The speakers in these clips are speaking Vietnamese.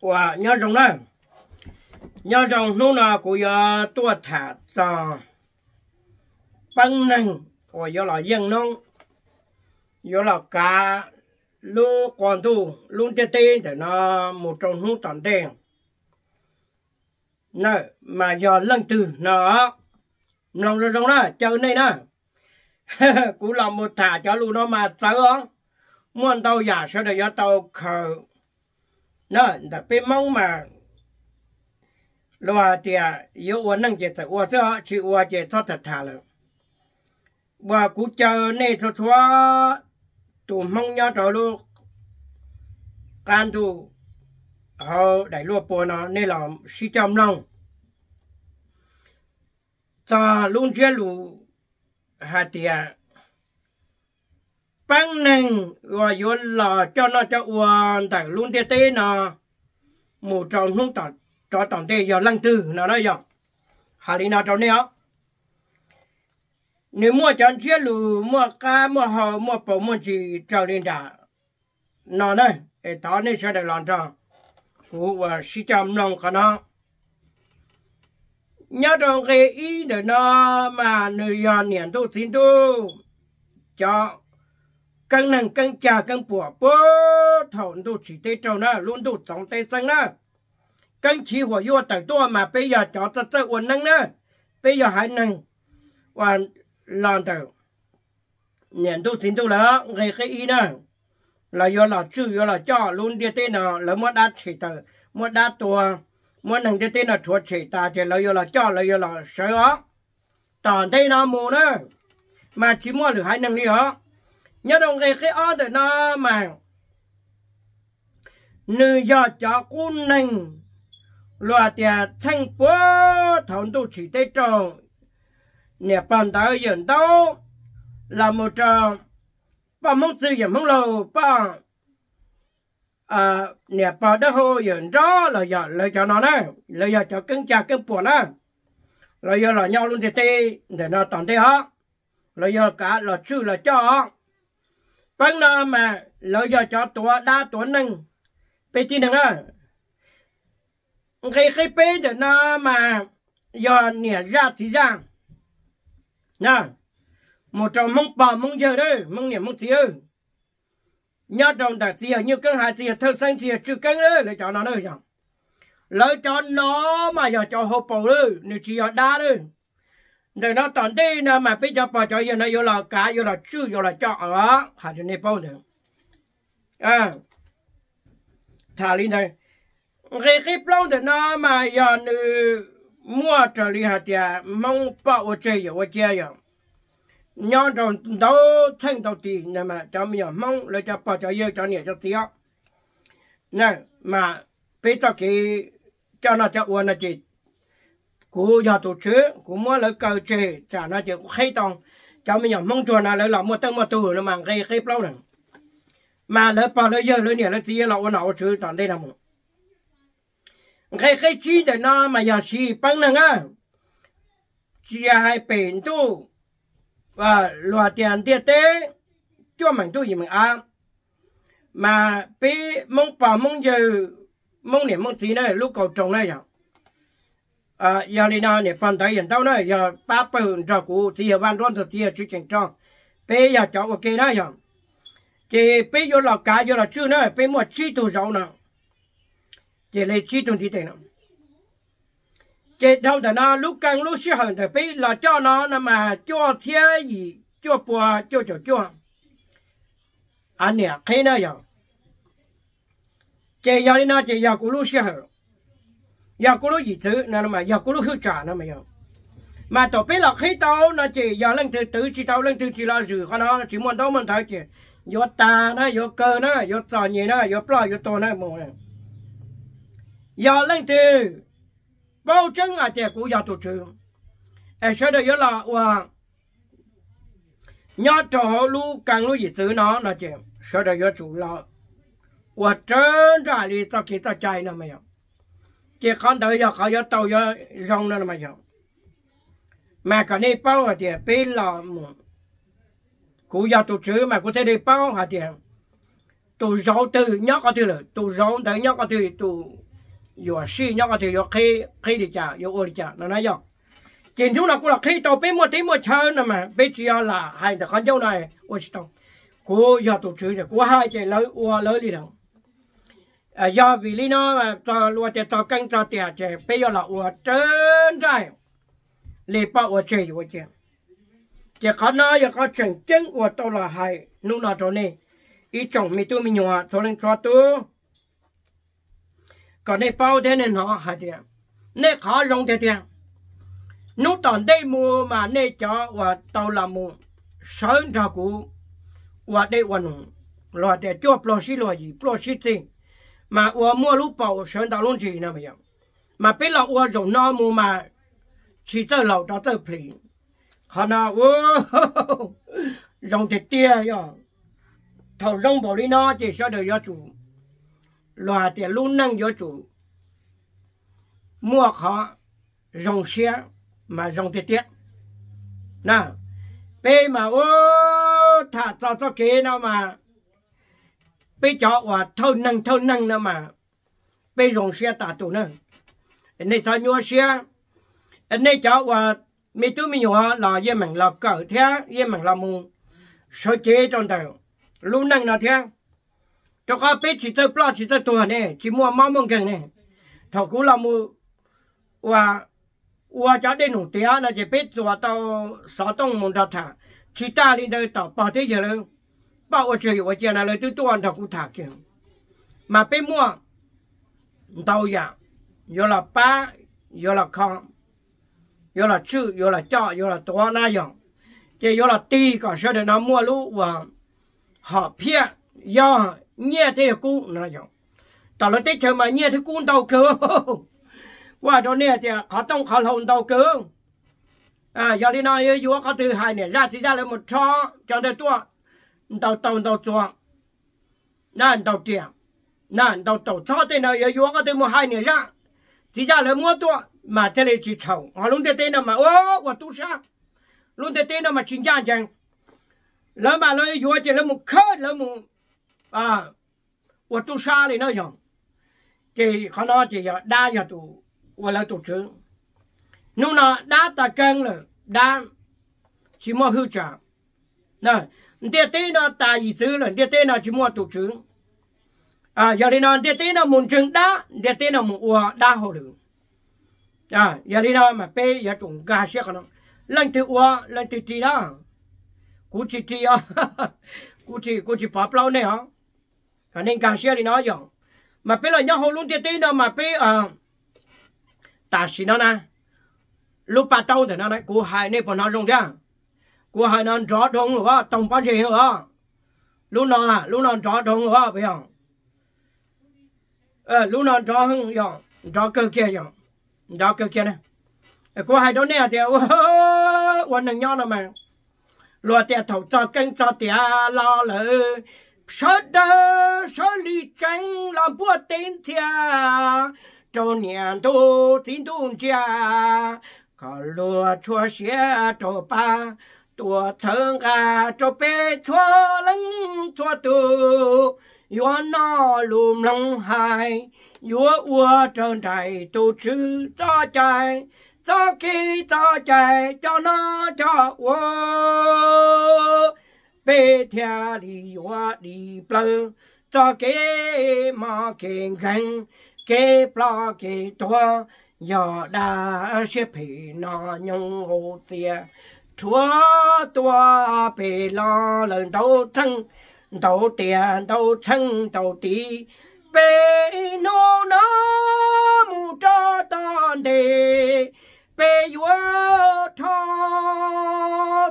của nhà rồng này nhà rồng nó là của nhà tua thả cho băng nâng của nhà là dân nông nhà là cá lu còn tu luôn tê tê thì nó một trong hũ toàn tiền nè mà giờ lần từ nó lòng rồi rồng đó chờ này nè cũng là một thả cho luôn nó mà tới muốn tàu giả sẽ để cho tàu khờ nó đã bị mong mà loa thì à, yêu uống năng chết thật uống cho chỉ uống chết thoát thật thà rồi và cú chờ này thoát thoát tụ mong nhau trò luôn can tu họ đại lúa bò nó nên là si chăm lòng ta luôn chia lù hạt tiền băng nâng gọi vô là cho nó cho uan tại luôn tê tê nó một tròn nung tọt cho tọt tê giờ lăng tư nó nói giờ hà lý nó tròn nè nếu mua chọn chia lù mua ca mua hồ mua bổ mua chỉ cho lên đã nó đây để đó nên sẽ được làm cho của và sĩ chăm lòng cả nó nhớ trong cái ý để nó mà người dân niệm tu xin tu cho căng nặng căng chà căng bùa bố thầu đồ chỉ tê trâu na luôn đồ trọng tê sang na căng chỉ hòa yêu tại tôi mà bây giờ cho tất tất uốn năng na bây giờ hãy năng và làm được, nhận đồ tiền đồ là ngày cái y na là do là chữ do là cho luôn đi tê nào là mua đa chỉ tờ mua đa tua mua năng đi tê nào chuột chỉ ta chỉ là do là cho là do là sợ tòn tê nào mù nữa mà chỉ mua được hai năng đi hả nhớ đồng cái khi ở tại nó mà nữ giờ cho cô nành loa tiền thanh phố, thằng tu chỉ tây trường, nhà bàn tao yên đâu là một trò ba mong sư yên mong lâu ba, à nhà bà đó hồ yên đó là giờ là cho nó nè là giờ cho cưng cha cưng buồn nè là giờ là nhau luôn thì tê để nó toàn tê họ là giờ cả là sư là cho vâng nó mà lợi giờ cho tua đa tua nâng bê tin thằng đó khi khi bê thì nó mà giờ nhẹ ra thì ra nè một trò mông bò mông giờ đấy mông nhẹ mông thiếu nhớ trong đặc tiệt như cân hai tiệt thơ sinh tiệt chưa cân đấy lấy cho nó nữa chẳng lấy cho nó mà giờ cho hộp bầu đấy nếu chỉ giờ đa đấy đừng nó tận đi nè mà bây giờ bỏ cho giờ nó vô là cá vô là chư vô là chọn đó hạt cho nên bao nữa à thả đi đây cái khi bao thì nó mà giờ nữ mua trở đi hạt giờ mong bỏ ở chơi giờ ở chơi giờ nhon rồi đâu thành đầu tì nè mà cho mình mong lấy cho bỏ cho giờ cho nhẹ cho tiêu nè mà bây giờ cái cho nó cho uống là chỉ của nhà tổ chức của mỗi lỡ cầu trì trả nó chỉ hay tòng cho mình nhỏ mong chuồn là lỡ mua tăng mua tù nó mang gây gây bao này mà lỡ bao lỡ giờ lỡ nhiều lỡ tiền lỡ nào chứ toàn đây là một gây gây chi để nó mà nhà xì băng năng á chỉ hai bền tu và loa tiền tiền tế cho mình tu gì mình ăn mà bị mong bảo mong giờ mong niệm mong tí này lúc cầu trồng này chẳng à giờ đi nào nè phần tới hiện đâu nữa giờ ba phần giờ cũ thì giờ ban đoan thì giờ chú chỉnh cho bây giờ cháu ok nữa giờ thì bây giờ là cá giờ là chưa nữa bây mua chi tụ rau nào thì lấy chi tụ thì thế nào thì đâu thì nó lúc căng lúc xí hơn thì bây là cho nó là mà cho thế gì cho bùa cho cho cho anh nè khi nữa giờ thì giờ đi nào thì giờ cũng lúc xí hơn giờ cô nói gì thứ nè mà giờ cô nói hư trả nè mà giờ mà tổ bé là khi tao nó chỉ giờ lần từ từ chỉ tao lần từ chỉ là rửa con nó chỉ muốn tao muốn thấy chỉ vô ta nó vô cơ nó vô trò nhỉ nó vô plo vô to nó mồ này giờ lần thứ bao chân à, chỉ của giờ tổ trưởng em sẽ được là wow nhớ cho họ lu càng lu gì thứ nó nó chỉ sẽ được chủ là và trơn ra đi tao kia tao chạy nó mà, không chỉ con tới giờ khởi giờ tàu giờ rong nữa mà giờ mà cái này bao à tiền bên là cú giờ tụ chữ mà có thấy đi bao à tiền tụ rau từ nhóc có từ rồi tụ rau tới nhóc có từ tụ vừa xí nhóc có từ vừa khi khi đi chợ vừa ôi chợ nó nói giờ chỉ chúng là cũng là khi tàu bên một tí một chơi nữa mà bây giờ là hai thằng con dâu này ôi tàu cú giờ tụ chữ rồi cú hai chạy lấy ua lấy đi đâu À, do vì lý nó mà cho lúa thì cho canh cho tiền chỉ bây giờ là ủa trơn trai lì bao ủa chỉ ủa chỉ chỉ có nó giờ có chuyện chân ủa tôi là hay nu nó chỗ này ý chồng mi tu mi nhỏ cho nên cho tu còn này bao thế này nó hay thế, này khó lòng thế thế. nu tòn đây mua mà này cho ủa tôi là mua sớm cho cũ ủa đây ủa nó lo để cho plo xí lo gì plo xí tiền mà ua mua lúc bầu sơn tàu luôn gì nè bây giờ mà biết là ua dùng nó mua mà chỉ tới lầu đó tới phì họ nào ua dùng thịt tia rồi thầu rong bầu đi nó chỉ sao được do chủ loài tiền luôn năng do chủ mua khó dùng xe mà dùng thịt tiết nè bây mà ô thả cho cho kế nào mà bây giờ và thâu năng thâu năng nữa mà bây rồng xe tả tụ nữa anh này sao nhua xe anh này cho và mi thứ mi hoa là yên mình là cỡ thế yên mình là mù số chế trong đời, lúc năng là thế cho các bé chỉ tới plot chỉ tới tuần này chỉ mua máu mông gần này thầu cú là mù và và cho đến nụ tía là chỉ biết và tao sáu tông mùng đào thả chỉ ta đi đây tao bảo thế giờ luôn bảo ở chơi ở chơi nào lời tôi tuân thọ cụ thả kinh mà bên mua tàu giả giờ là ba giờ là con giờ là chú, giờ là cho giờ là to na dòng chỉ giờ là ti có số để nó mua lũ và họ phía do nghe thế cụ na dòng tao lấy tết chơi mà nghe thế cụ tàu cơ qua đó nè thì họ tông họ hồn tàu cơ à giờ đi nói yêu có từ hai nè ra thì ra là một cho cho tôi tuân đầu tàu đầu chuồng nàn đầu tiền nàn đầu tàu cho tên nào yếu yếu cái tên mua hai nửa ra chỉ ra lấy mua tua mà thế này chỉ chầu họ luôn thế tên nào mà ô của tu sa luôn thế tên nào mà chính trang chẳng lấy mà lấy yếu chỉ lấy một khớt lấy một à của tu sa này nó dùng chỉ họ nói chỉ giờ đa giờ tụ và là tụ trưởng nung nó đá ta cân rồi đá chỉ mua hư trả nè địa tế nó ta ý chứ là địa tế nó chỉ mua tổ chứng à giờ thì nó địa tế nó muốn chứng đá địa tế nó muốn ua đá hồ đường à giờ thì nó mà pe giờ chúng gà xe nó lần thứ ua lần thứ chi đó cú chi chi à cú chi cú chi pháp lâu này hả cho nên gà xe thì nó giống mà pe là nhau hồ luôn địa tế nó mà pe à ta xin nó na lúc bắt đầu thì nó đấy cú hai này bọn nó dùng ra của hai nón rõ thùng là trong bán gì nữa lúc nào lúc nào rõ thùng là bây giờ ờ lúc nào rõ hơn giờ rõ cơ kia giờ rõ cơ kia này ờ, của hai đó nè thì quần đừng nhau nào mà lúa tiền thầu cho kênh cho tiền lo lỡ sơ đơ sơ ly trắng làm bữa tên thia cho niệm tu tín tu cha có lúa chua xía cho ba tua thương ga cho bé cho lăng cho tu yo nó lùm lòng hai yo ua trơn trải tu chữ cho chạy cho khi cho chạy cho nó cho ua bé thia đi yo đi plơ cho kế mà kiện gần kế plo kế tua yo đã xếp hì nó nhung hồ tiệt chúa tua bề lo lần đầu chân, đầu tiền đầu chân, đầu tí bê nô nó mù cho tàn đề bề vua cho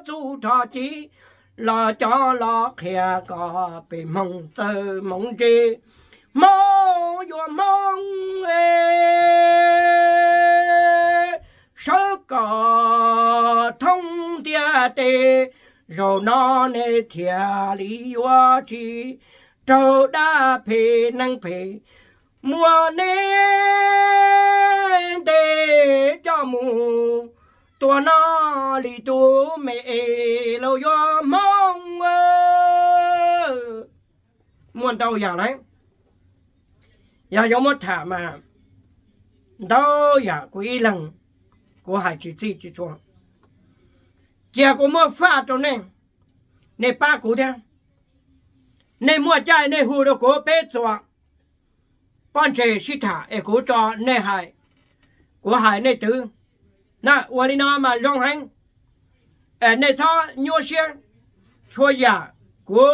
chú cho chí lo cho lo khía có bề mong tơ mong chi mong vua mong ê sớ cỏ thông tia tê rồi nó nê thia lý hoa chi trâu đa phê năng phê mùa nê tê cho mù tua nó lì tu mẹ lâu do mong ơ muốn đâu giờ đấy giờ giống một thả mà đâu giờ quý lần có hai chữ gì chữ chuông kia có mua pha cho nên nè ba cụ thế nè mua chai nè hù đồ có bé chuộng bọn trẻ sĩ thả e cố cho nè hải của hải nè tứ na uali na mà rong hành e nè cho nhua xe chua giả của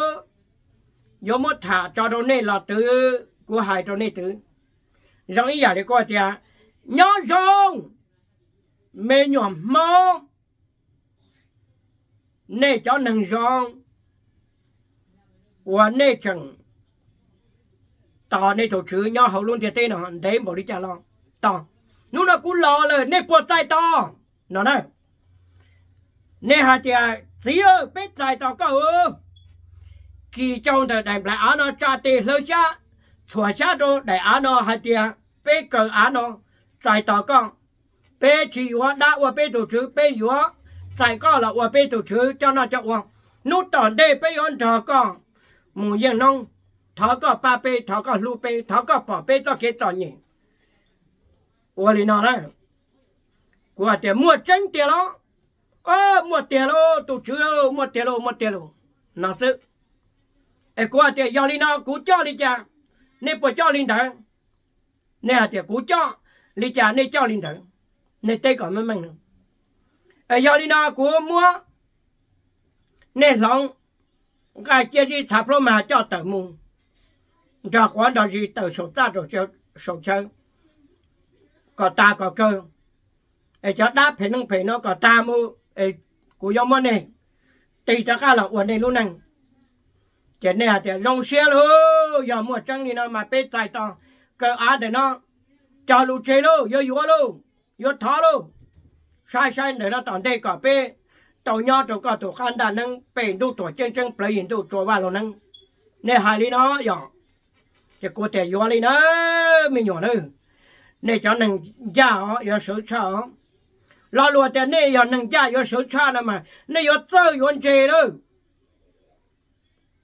yo một thả cho đồ nè là tứ của hải cho nè tứ rong ý giả để coi tia nhó rong mê nhỏ mơ nê cho nàng giòn và nê chẳng tao nê tổ chữ nhau hậu luôn thì tên nó đấy bỏ đi trả lo tao nó nó cũng lo là nê bỏ tay tao nó nè, nê hà chè xí ơ bết tay tao có ơ kỳ trong đời đành lại nó cha tê lơ cha chùa cha đô đại á nó hà chè bế cờ á nó tay tao con bé chỉ hoa đã hoa bé tổ chức bé hoa tại có là hoa bé tổ chức cho nó cho hoa nút tòn đê bé on thở có mù yên nông thở có ba bé thở có lu bé thở có bỏ bé cho cái tòn nhỉ hoa lì nó đấy của tiền mua chân tiền đó ô mua tiền đó tổ chức mua tiền đó mua tiền đó nó sự ai của tiền giao lì nó cú cho lì cha nên bỏ cho linh thở nè tiền cú cho lì cha nên cho linh thở nên tê gọi mấy mình ở giờ đi nào của mua nên lòng cái kia gì tháp lô mà cho tờ mua cho khoản đó gì tờ sổ ta rồi cho sổ chơi có ta có cơ ở cho đáp phải nông phải nó có ta mua ở của nhóm món này tùy cho cả là uẩn này luôn nè. chuyện này thì rong xe luôn giờ mua trăng đi nó mà bê tài to cơ á để nó cho lu chế luôn vô vô luôn yo thá lô sai sai nữa là tận đây cả bé, tàu nhau tàu cả tàu khăn đàn năng bền đủ tổ chân chân bảy yên đủ tàu ba lô năng nè hai lý nó nhỏ cái có thể yo lý nó mình nhỏ nữa nè cho năng già họ yo số sao lo lùa tiền nè yo năng già yo số sao nè mà nè yo tơ yo chê đâu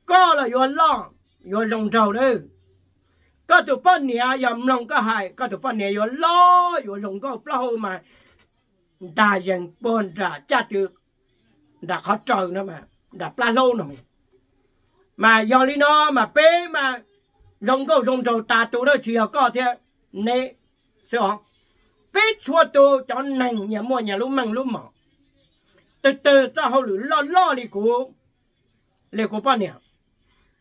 có là yo lo yo lòng trầu đâu ก็ถูกป้อนเนี่ยยำลงก็หายก็ถูกป้อนเนี่ยอยู่ล้ออยู่ลงก็ปล่อยมาด่าอย่างปนด่าจ้าจืดด่าเขาจอยนะมาด่าปลาโลนะมมายอลิโนมาเป้มาลงก็ลงโจตาตัวเด้เชียวก็เท่นี่เสียงเป้ชัวตัวจอนหนังอย่ามัวอย่ารู้มั่งรู้หมอ từ từ cho họ lửa lo lo đi của lê của bao nhiêu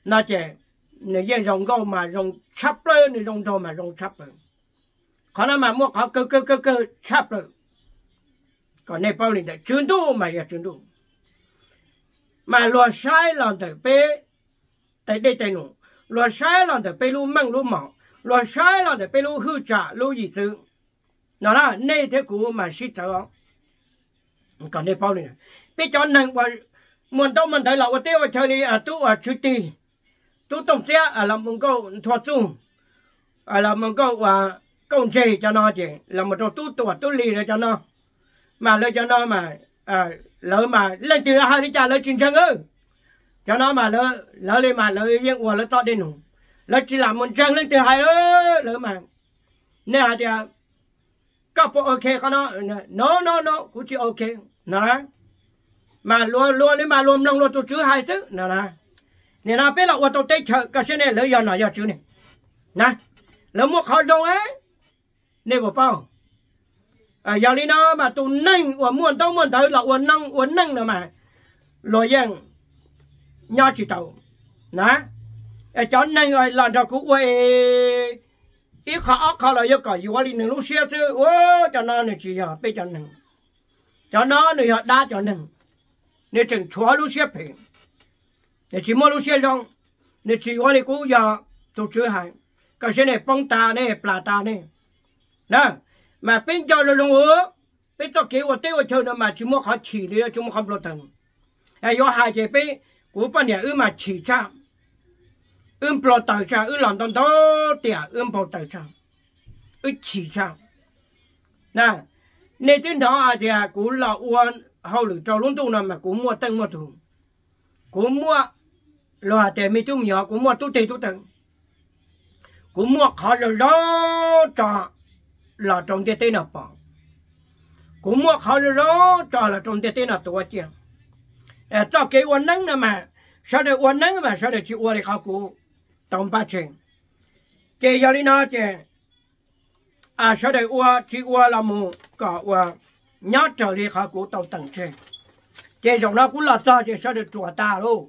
nó chè nè giờ rồng gâu mà rồng chắp lơ nè rồng đồ mà rồng chắp lơ khó nó mà mua khó cơ cơ cơ cơ chắp lơ còn nè bao liền đã chuyên mà giờ chuyên tu mà lo sai lòng từ bê tại đây tại nụ lo sai lòng từ bê lu măng lu mỏ lo sai lòng từ bê lu hư trả lu gì chứ nó là nê thế cũ mà xí thở còn nè bao liền bê cho nâng qua muốn tao mình thấy qua tiêu và chơi đi à tu à chú ti chú tổng xe à làm một câu thoát chung à làm một câu à công chế cho nó chỉ là một chỗ tu tổ tu lì cho nó mà lấy cho nó mà à lỡ mà lên từ hai đi trả lấy chín chân ư cho nó mà lỡ lỡ lên mà lỡ yên của lỡ to đi nụ lỡ chỉ làm một chân lên từ hai đó lỡ mà nè thì có bộ ok có nó nó nó nó cũng chỉ ok nè mà luôn luôn đi mà luôn nông luôn tổ chức hai chứ nè nè nè nào biết là ô tô tết chợ cái xe này lấy giờ nào giờ chú nè nè lấy một khẩu dùng ấy nè bộ bao à giờ đi nó mà tụ nâng ô muốn tao muốn tới là ô nâng ô nâng nữa mà rồi rằng nhau chỉ tàu nè à cho nâng rồi làm cho cũng quay ít khó khó là yêu cầu yêu đi nâng lúc xe chứ ô cho nó nè chỉ giờ bây cho nâng cho nó nè đa cho nâng nè chừng chúa lúc xe phải 你只么路线上，你只我的股票都只还，可是呢，帮他呢，拉他呢，那嘛边叫了龙我，边做给我对我求的嘛，只么好起的，只么好不落等，哎，有孩子被古半年嘛起差，嗯不落等差，嗯两等多点，嗯不等差，嗯起差，那那天头啊，就古老我后头找龙洞了嘛，古摸灯摸图，古摸。lo để mi tu nhỏ cũng mua tu tì tu tận cũng mua khó lo lo trò là trong tiền tiền nào bỏ cũng mua khó lo lo trò là trong tiền tiền nào tuổi chuyện à cho cái quan năng nè mà sao được quan năng mà sao được chịu quan để khó cũ tổng ba chuyện cái giờ đi nói chuyện à sao được quan chịu quan là mù cả quan nhát trở đi khó cũ tổng tầng chuyện cái dòng nó cũng là do chuyện sao được chùa ta luôn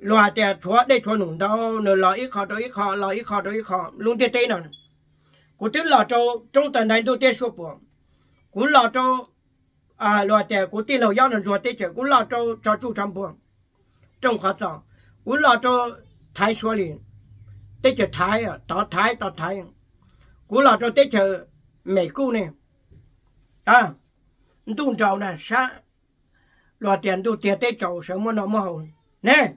loa trẻ chúa đây chúa nụ đâu nửa lo ít khó đâu ít khó lo ít khó đâu ít khó luôn tiết tê nè cú tức lo cho trong tuần này tôi tiết số bộ cú lo cho à loa trẻ cú tiết lâu giao nè chúa tiết chở cú lo cho cho chú trăm bộ trong khó trò cú lo cho thái số liền tê chở thái à tỏ thái tỏ thái cú lo trâu tê chở mẹ cú nè à tung trâu nè sa loa tiền tôi tiết tê trâu sớm mua nó mua hồn nè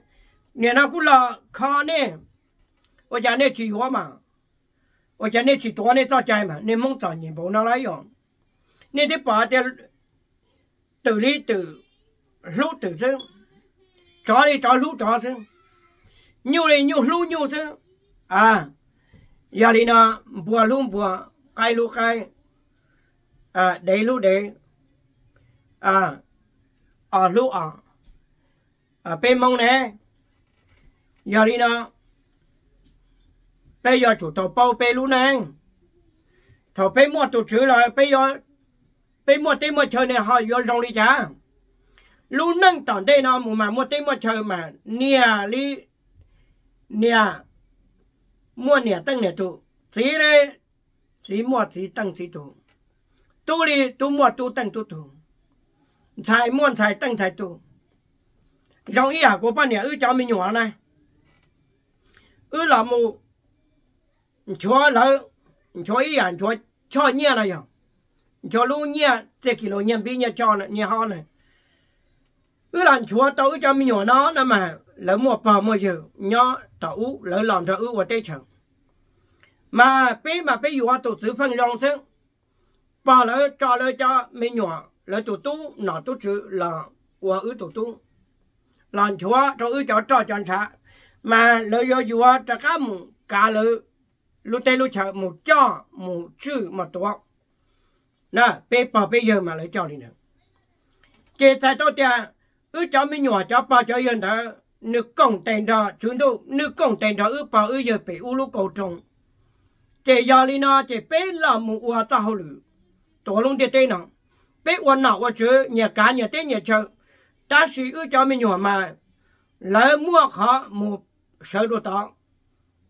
เนี่ยนะคุณละข้าเนี่ยว่าจะเนี่ยจีว่ามาว่าจะเนี่ยจีตัวเนี่ยจ้าใจมาเนี่ยมองจานยินบ่นั่นไรอย่างเนี่ยที่ป่าเดียวตัวนี้ตัวลูกตัวซึ่งจ้าเนี่ยจ้าลูกจ้าซึ่งนิ้วเลยนิ้วลูกนิ้วซึ่งอ่ะยาลีน่ะบัวลูกบัวไก่ลูกไก่อ่ะเดลูกเดอ่ะอ่ะลูกอ่ะอ่ะเป็นมองเนี่ย giờ đi nó bây giờ chủ tàu bao bây lũ này tàu bây mua tụ chữ là bây giờ bây mua tê mua chơi này họ vô rong đi chả lũ nâng tỏn đây nó mà mua tê mua chơi mà nia đi nia mua nia tăng nia tụ xí đây xí mua xí tăng xí tụ tu đi tu mua tu tăng tu tụ xài mua xài tăng xài tụ rong ý à của ba nia ư cháu mình nhỏ này ư là mù cho lỡ cho ý ăn à, cho cho nhẹ này nhở à. cho lu nhẹ thế kỷ lô nhẹ bị nhẹ cho này nhẹ hơn này ư là chúa tao cho mình nhỏ nó nè mà lỡ một bò một giờ nhỏ tao lỡ làm cho ư và tê chẳng mà bé mà bé vừa tổ chức phân rong chứ bà lỡ cho lỡ cho mình nhỏ lỡ tổ tu nó tổ chức là và ư tổ tu làm chúa cho ư cho cho chọn sáng mà lợi yo dù cho các mù cá lợi lúc tây lúc chờ một cho một chữ một tổ nè bây bỏ bây giờ mà lỡ cho đi nữa chế tại tôi tiền ư cho mình nhỏ cho bỏ cho yên đó nước công tiền đó chúng tôi nước công tiền đó ư bỏ ư giờ bị u lúc cầu trồng chế giờ đi nó chế bây là một quả ta hậu lử tổ luôn tiền tiền nào bây quả nào quả chứ nhà cá nhà tết nhà chợ ta sĩ ư cho mình nhỏ mà lỡ mua khó một sở đồ tỏ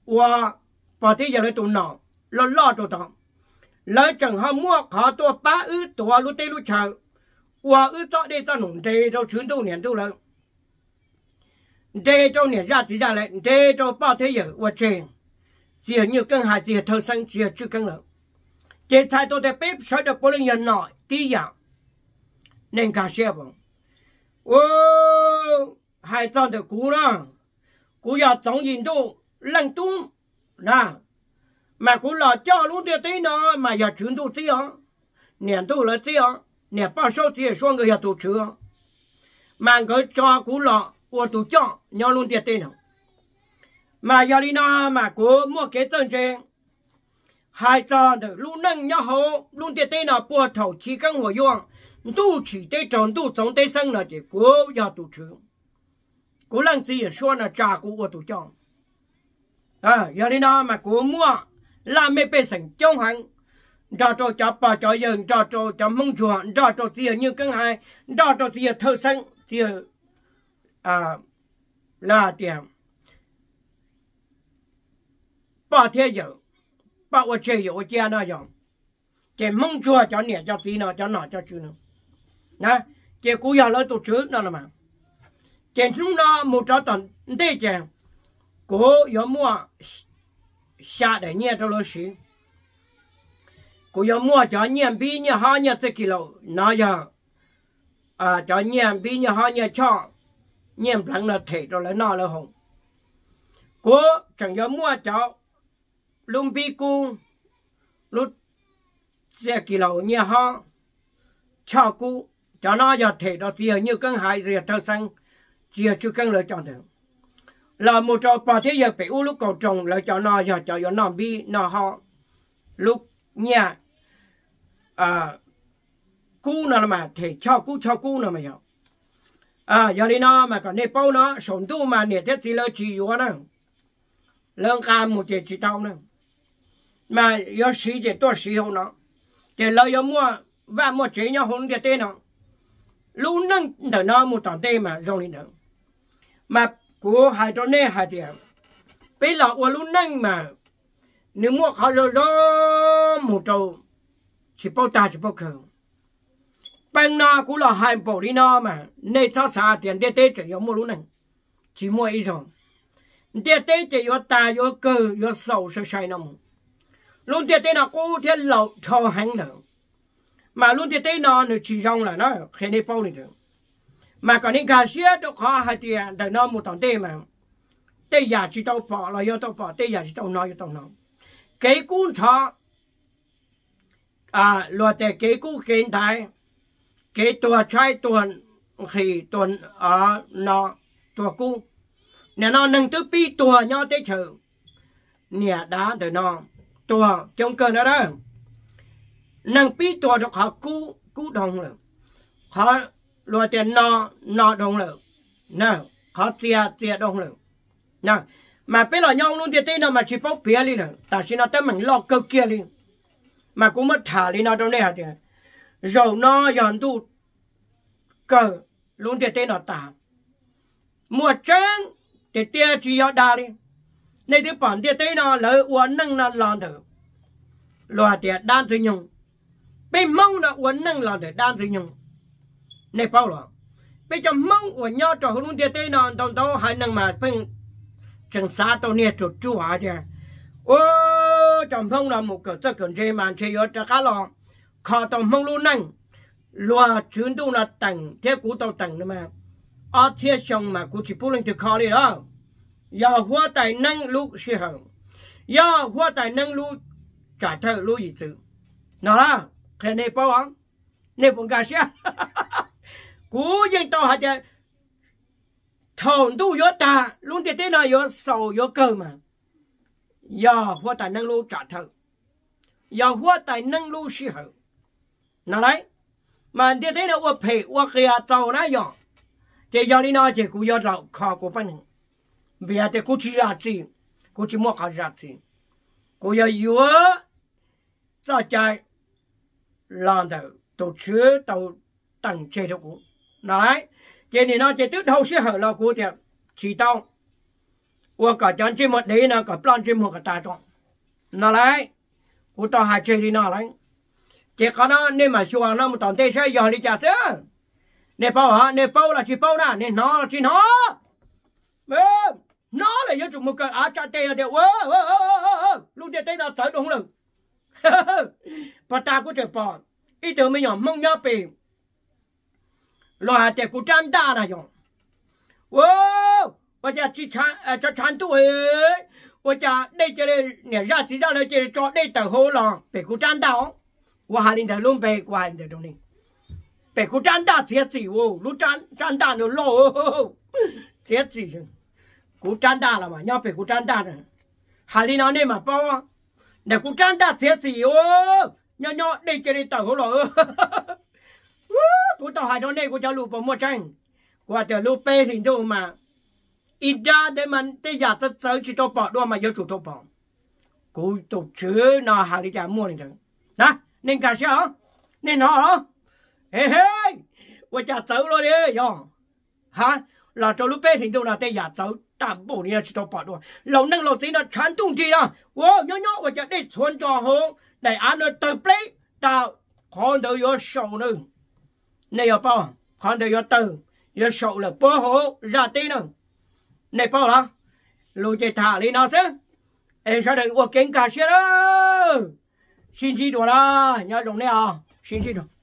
và bà tí giờ lấy tụ nọ lo lo đồ tỏ chẳng hâm mua khó tua ba ư tua lu tê lu chờ và ư cho đi cho nụ đề cho chuyến tu niệm tu lợi đề cho chỉ ra lại đề cho bao thế giới và truyền chỉ như cân hạt chỉ thơ sinh chỉ chưa cân lợi chỉ thay tôi để bếp sở đồ bố linh nhân nội tí giờ dạ. nên cả xe bông ô hai được cú đó cú giờ chống nhìn đâu lăng tung nà mà cú lò cho luôn tiêu tí nó mà giờ chuyển đâu tí ó nền tu là tí ó nền bao số tiền số người giờ tu chữa mà người cho cú lò của tu cho nhau luôn tiêu tí nó mà giờ đi nó mà cú mua cái tên trên hai tròn được luôn nâng nhau hố luôn tiêu tí nó bùa thầu chỉ cần hòa dụng tu chỉ tế tròn tu chống tế sân là chỉ cú giờ tu chữa cú lần chỉ xua là trà cú của tụ chọn à giờ đi nó mà cú mua là mấy bê sành trong hàng đó cho cho bà cho dân đó cho cho mông chùa đó cho tiền như cái hai đó cho tiền thơ sinh tiền à là tiền bà thế giờ bà ở chơi ở chơi nó rồi chỉ mông chùa cho nhẹ cho tí nó cho nó cho chú nó nè chỉ cú giờ lỡ tụ chữ nó là mà chèn chúng nó một trò tận tê chèn cố yếu mua xa để nhẹ cho nó xí cố yếu mua cho nhẹ bì nhẹ ho nhẹ thế kilo nào giờ à cho nhẹ bì nhẹ ho nhẹ cho nhẹ lắng nó thể cho lấy nào là hồng cố chẳng yếu mua cho lung bi cu lúc xe kilo nhẹ ho cho cu cho nó giờ thể đó tiền như cân hại rồi thằng xăng chia chú cân lựa chọn được là một trò bà thế giờ phải u lúc cầu trồng lựa chọn nọ giờ chọn giờ nọ bi nọ họ lúc nhà à cú nó mà thì cho cú cho cú nó mà hiểu à giờ đi nó mà còn nếp bao nó sổn tu mà nè thế thì lỡ chỉ vô nó lỡ cam một chuyện chỉ tao nữa mà giờ sĩ thì tôi sĩ hậu nó thì lỡ giờ mua và mua chế nhau hôn cái tên nó lúc nâng đỡ nó một tòn tên mà rồi đi nữa มากูหายตอนนี้หายเดียวไปหลอกวัวรุ่นนั่งมาหนึ่งมั่วเขาเลยล้อมหูโตสิบปตาสิบปเข่าเป็นนากูหลอกหายปอดีนอมา ในท่อสาเตียนเตเตจะยอมมัวรุ่นนั่งชิมวยอีสองเตเตจะยอตายอเกอยอเสาใสยน้ำลุงเตเตนากูเทียนหลอกทอหันเลยมาลุงเตเตนอนหนึ่งชิยองละนะแค่ในปอานี่เดียว mà còn những gà xía đâu khó hay thì à, đằng nó một thằng tê mà tê giả chỉ tao bỏ là do tao bỏ tê giả chỉ tao nói do tao nói cái cuốn cho à lo tê cái cuốn kiến thái cái tua trai tua khi tua ở nó tua cu nè nó nâng tới pi tua nhau tê chữ nè đá từ nó tua trong cơn đó đó nâng pi tua được họ cú cú đồng rồi họ luôn tiền nọ nọ đông lử nè khó tia tia đông lử nè mà bây giờ nhau luôn tiền nó mà chỉ bóc bia đi nè ta xin nó tới mình lo cơ kia đi mà cũng mất thả đi nó đâu này hả tiền rồi nó dọn tu cơ luôn tiền nó tả mua chén thì tia chỉ ở đa đi nên thứ bản tiền nó lỡ uốn nâng nó lòn thử lo tiền đang sử nhung bên mông là uốn nâng lòn thử đang sử nhung này bao rồi bây giờ mong của nhau trò hôn tiền tây nọ đồng đâu hai năng mà phun chẳng xa tàu nè chuột chu hóa chứ ô chồng phong là một cái rất cần chơi mà chơi ở trà cá lò khó tàu mong luôn năng lúa chuyến tu là tầng, thế cú tàu tầng nữa mà ở thế xong mà cú chỉ phụ lên từ khó đi đó giờ hoa tài năng lúc xí hồng giờ hoa tài năng lúc trả thợ lúc gì chứ nó là cái này bao ăn này cũng cả xí cú dân to hạt thổn tu gió ta luôn thì thế nào gió mà giờ hoa tài năng lưu trả thợ giờ hoa tài năng lưu sĩ hậu nào đấy mà thế thế nào ua phê ua kia tàu na giờ thì giờ chỉ cú gió lậu khó của bạn vì thế cú chỉ ra chỉ cú chỉ mua cả ra chỉ cú giờ gió cho chạy làm đầu tổ chức đầu tăng chế đấy chị này nó chị tức hậu sẽ hở lo cú thì chỉ tao và cả chân chim một đấy là cả plan chim một cả ta trong nó lại cú tao hai chơi đi nó lại chỉ có nó nên mà xua nó một tòn tê sẽ giờ đi chả chứ nè bao hả nè bao là chỉ bao nè nè nó là chỉ nó nó là do chúng một cái á chả tê là đều luôn để tê là tới đúng rồi bà ta cũng chơi bò ít từ mình nhỏ mong nhau bền loa te cố chan da na yong wo wo cha chi eh, chăn, cha chan tu e wo cha đây chơi lên nè ra chỉ ra lên chơi cho đây tờ hồ lò bể ku chan da ông wo hà linh tờ luôn bể qua linh tờ trong này bể cố chan da thiệt gì wo lu chan chan da nó lo thiệt gì cố chan da là mà nhau bể cố chan da rồi hà linh nó nên mà bao nè cố chan da thiệt gì wo nhỏ nhỏ đây chơi tờ hồ lò กูต่อหายโดนเน่กูจะลูกผมหมดจังกว่าจะลูกเป้ถึงดูมาอีดาเดมันได้อยากจะเจอชิโตปอด้วยมาเยอะสุดทุกปองกูตกชื้อนอหาลิจามั่วนึงจังนะนี่กาเชียวนี่นอเฮ้ยว่าจะเจอเลยเด้ย่องฮะเราจะลูกเป้ถึงดูนะได้อยากเจอตามบุเนี่ยชิโตปอด้วยเรานั่งเราตีนะฉันตุ้งทีนะว้าวย่อๆว่าจะได้ชวนจอหงในอันเนอร์เตอร์เปลตาคนเดียวโชว์นึง này ở bao còn thì ở từ ở sầu là bố hố ra tí nữa này bao đó lùi chạy thả đi nó chứ em sao đừng uống kính cả xe đó xin xin đồ đó nhớ đồng này à xin xin đồ